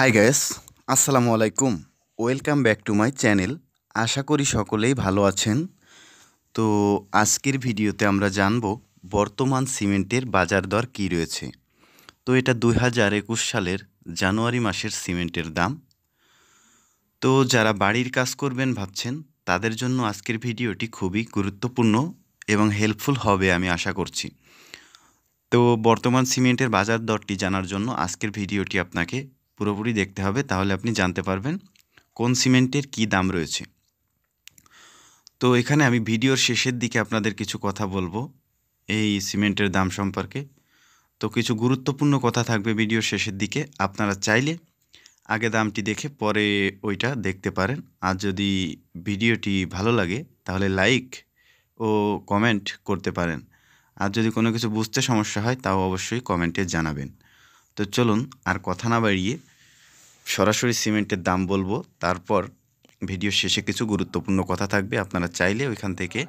high guys আসসালামু আলাইকুম welcome back to my channel আশা করি সকলেই ভালো আছেন তো আজকের ভিডিওতে আমরা জানব বর্তমান সিমেন্টের বাজার দর কী রয়েছে তো এটা দু হাজার একুশ সালের জানুয়ারি মাসের সিমেন্টের দাম তো যারা বাড়ির কাজ করবেন ভাবছেন তাদের জন্য আজকের ভিডিওটি খুবই গুরুত্বপূর্ণ এবং হেল্পফুল হবে আমি আশা করছি তো বর্তমান সিমেন্টের বাজার দরটি জানার জন্য আজকের ভিডিওটি আপনাকে পুরোপুরি দেখতে হবে তাহলে আপনি জানতে পারবেন কোন সিমেন্টের কি দাম রয়েছে তো এখানে আমি ভিডিওর শেষের দিকে আপনাদের কিছু কথা বলবো এই সিমেন্টের দাম সম্পর্কে তো কিছু গুরুত্বপূর্ণ কথা থাকবে ভিডিওর শেষের দিকে আপনারা চাইলে আগে দামটি দেখে পরে ওইটা দেখতে পারেন আর যদি ভিডিওটি ভালো লাগে তাহলে লাইক ও কমেন্ট করতে পারেন আর যদি কোনো কিছু বুঝতে সমস্যা হয় তাও অবশ্যই কমেন্টে জানাবেন তো চলুন আর কথা না বাড়িয়ে সরাসরি সিমেন্টের দাম বলবো তারপর ভিডিও শেষে কিছু গুরুত্বপূর্ণ কথা থাকবে আপনারা চাইলে ওইখান থেকে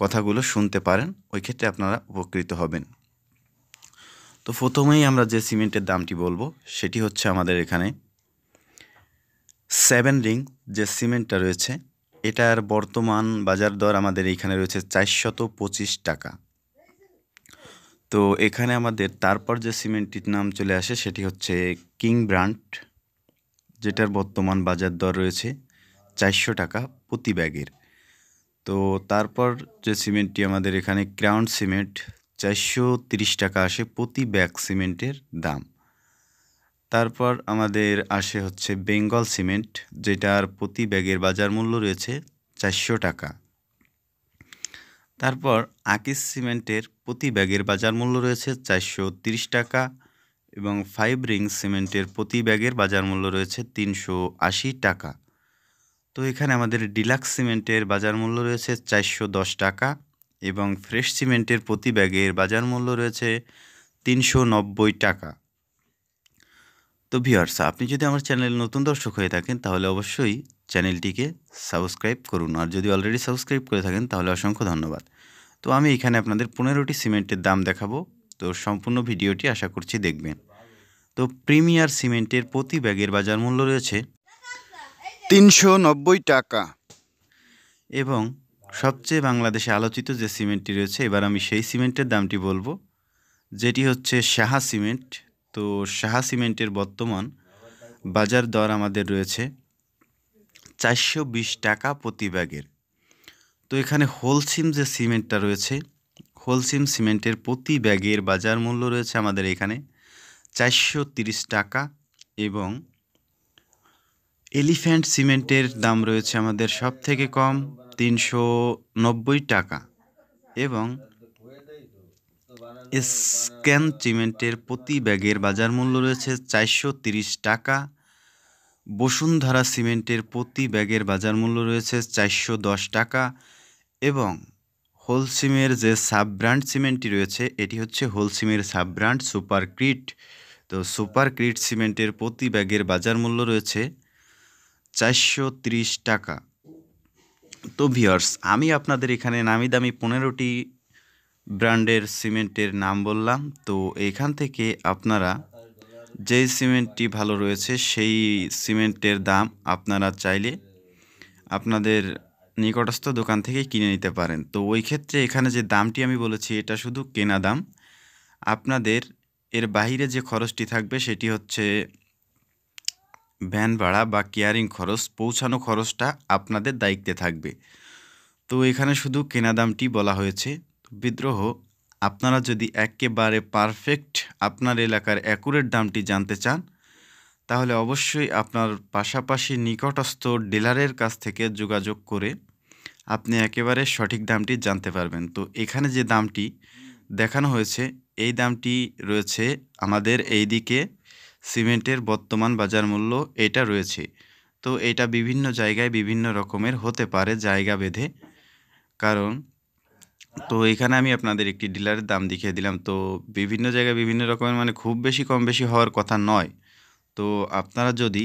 কথাগুলো শুনতে পারেন ওই ক্ষেত্রে আপনারা উপকৃত হবেন তো প্রথমেই আমরা যে সিমেন্টের দামটি বলবো সেটি হচ্ছে আমাদের এখানে সেভেন রিং যে সিমেন্টটা রয়েছে এটার বর্তমান বাজার দর আমাদের এইখানে রয়েছে চারশত পঁচিশ টাকা তো এখানে আমাদের তারপর যে সিমেন্টটির নাম চলে আসে সেটি হচ্ছে কিং ব্রান্ড যেটার বর্তমান বাজার দর রয়েছে চারশো টাকা প্রতি ব্যাগের তো তারপর যে সিমেন্টটি আমাদের এখানে ক্রাউন সিমেন্ট চারশো তিরিশ টাকা আসে প্রতি ব্যাগ সিমেন্টের দাম তারপর আমাদের আসে হচ্ছে বেঙ্গল সিমেন্ট যেটার প্রতি ব্যাগের বাজার মূল্য রয়েছে চারশো টাকা তারপর আকিস সিমেন্টের প্রতি ব্যাগের বাজার মূল্য রয়েছে চারশো তিরিশ টাকা এবং ফাইভ রিং সিমেন্টের প্রতি ব্যাগের বাজার মূল্য রয়েছে তিনশো আশি টাকা তো এখানে আমাদের ডিলাক্স সিমেন্টের বাজার মূল্য রয়েছে চারশো দশ টাকা এবং ফ্রেশ সিমেন্টের প্রতি ব্যাগের বাজার মূল্য রয়েছে তিনশো নব্বই টাকা তো ভিওর্স আপনি যদি আমার চ্যানেল নতুন দর্শক হয়ে থাকেন তাহলে অবশ্যই চ্যানেলটিকে সাবস্ক্রাইব করুন আর যদি অলরেডি সাবস্ক্রাইব করে থাকেন তাহলে অসংখ্য ধন্যবাদ তো আমি এখানে আপনাদের পনেরোটি সিমেন্টের দাম দেখাবো তো সম্পূর্ণ ভিডিওটি আশা করছি দেখবেন তো প্রিমিয়ার সিমেন্টের প্রতি ব্যাগের বাজার মূল্য রয়েছে তিনশো টাকা এবং সবচেয়ে বাংলাদেশে আলোচিত যে সিমেন্টটি রয়েছে এবার আমি সেই সিমেন্টের দামটি বলবো যেটি হচ্ছে সাহা সিমেন্ট তো সাহা সিমেন্টের বর্তমান বাজার দর আমাদের রয়েছে চারশো টাকা প্রতি ব্যাগের তো এখানে হোলসিম যে সিমেন্টটা রয়েছে হোলসিম সিমেন্টের প্রতি ব্যাগের বাজার মূল্য রয়েছে আমাদের এখানে চারশো টাকা এবং এলিফ্যান্ট সিমেন্টের দাম রয়েছে আমাদের সব থেকে কম তিনশো টাকা এবং স্ক্যান সিমেন্টের প্রতি ব্যাগের বাজার মূল্য রয়েছে চারশো টাকা বসুন্ধরা সিমেন্টের প্রতি ব্যাগের বাজার মূল্য রয়েছে চারশো টাকা এবং হোলসিমের যে সাব ব্র্যান্ড সিমেন্টটি রয়েছে এটি হচ্ছে হোলসিমের সাব ব্র্যান্ড সুপার ক্রিট তো সুপার ক্রিট সিমেন্টের প্রতি ব্যাগের বাজার মূল্য রয়েছে চারশো টাকা তো ভিওর্স আমি আপনাদের এখানে নামি দামি পনেরোটি ব্র্যান্ডের সিমেন্টের নাম বললাম তো এখান থেকে আপনারা যেই সিমেন্টটি ভালো রয়েছে সেই সিমেন্টের দাম আপনারা চাইলে আপনাদের নিকটস্থ দোকান থেকে কিনে নিতে পারেন তো ওই ক্ষেত্রে এখানে যে দামটি আমি বলেছি এটা শুধু কেনা দাম আপনাদের এর বাহিরে যে খরচটি থাকবে সেটি হচ্ছে ভ্যান ভাড়া বা কেয়ারিং খরচ পৌঁছানো খরচটা আপনাদের দায়িত্বে থাকবে তো এখানে শুধু কেনা দামটি বলা হয়েছে বিদ্রোহ আপনারা যদি একেবারে পারফেক্ট আপনার এলাকার অ্যাকুরেট দামটি জানতে চান তাহলে অবশ্যই আপনার পাশাপাশি নিকটস্থ ডিলারের কাছ থেকে যোগাযোগ করে আপনি একেবারে সঠিক দামটি জানতে পারবেন তো এখানে যে দামটি দেখানো হয়েছে এই দামটি রয়েছে আমাদের এই দিকে সিমেন্টের বর্তমান বাজার মূল্য এটা রয়েছে তো এটা বিভিন্ন জায়গায় বিভিন্ন রকমের হতে পারে জায়গা বেঁধে কারণ তো এখানে আমি আপনাদের একটি ডিলারের দাম দেখিয়ে দিলাম তো বিভিন্ন জায়গায় বিভিন্ন রকমের মানে খুব বেশি কম বেশি হওয়ার কথা নয় তো আপনারা যদি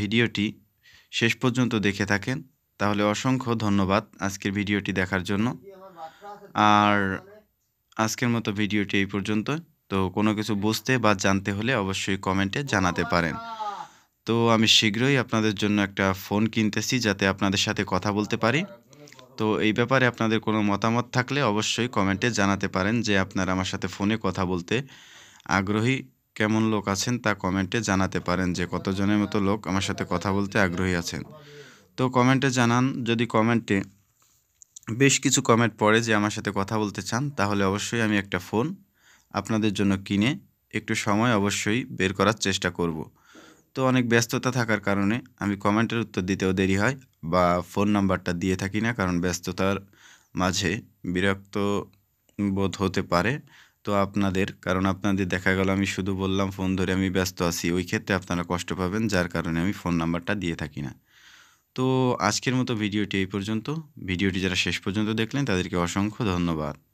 ভিডিওটি শেষ পর্যন্ত দেখে থাকেন তাহলে অসংখ্য ধন্যবাদ আজকের ভিডিওটি দেখার জন্য আর আজকের মতো ভিডিওটি এই পর্যন্ত তো কোনো কিছু বুঝতে বা জানতে হলে অবশ্যই কমেন্টে জানাতে পারেন তো আমি শীঘ্রই আপনাদের জন্য একটা ফোন কিনতেছি যাতে আপনাদের সাথে কথা বলতে পারি তো এই ব্যাপারে আপনাদের কোনো মতামত থাকলে অবশ্যই কমেন্টে জানাতে পারেন যে আপনারা আমার সাথে ফোনে কথা বলতে আগ্রহী কেমন লোক আছেন তা কমেন্টে জানাতে পারেন যে কতজনের মতো লোক আমার সাথে কথা বলতে আগ্রহী আছেন তো কমেন্টে জানান যদি কমেন্টে বেশ কিছু কমেন্ট পড়ে যে আমার সাথে কথা বলতে চান তাহলে অবশ্যই আমি একটা ফোন আপনাদের জন্য কিনে একটু সময় অবশ্যই বের করার চেষ্টা করব তো অনেক ব্যস্ততা থাকার কারণে আমি কমেন্টের উত্তর দিতেও দেরি হয় বা ফোন নাম্বারটা দিয়ে থাকি না কারণ ব্যস্ততার মাঝে বিরক্ত বোধ হতে পারে তো আপনাদের কারণ আপনাদের দেখা গেল আমি শুধু বললাম ফোন ধরে আমি ব্যস্ত আছি ওই ক্ষেত্রে আপনারা কষ্ট পাবেন যার কারণে আমি ফোন নাম্বারটা দিয়ে থাকি না তো আজকের মতো ভিডিওটি এই পর্যন্ত ভিডিওটি যারা শেষ পর্যন্ত দেখলেন তাদেরকে অসংখ্য ধন্যবাদ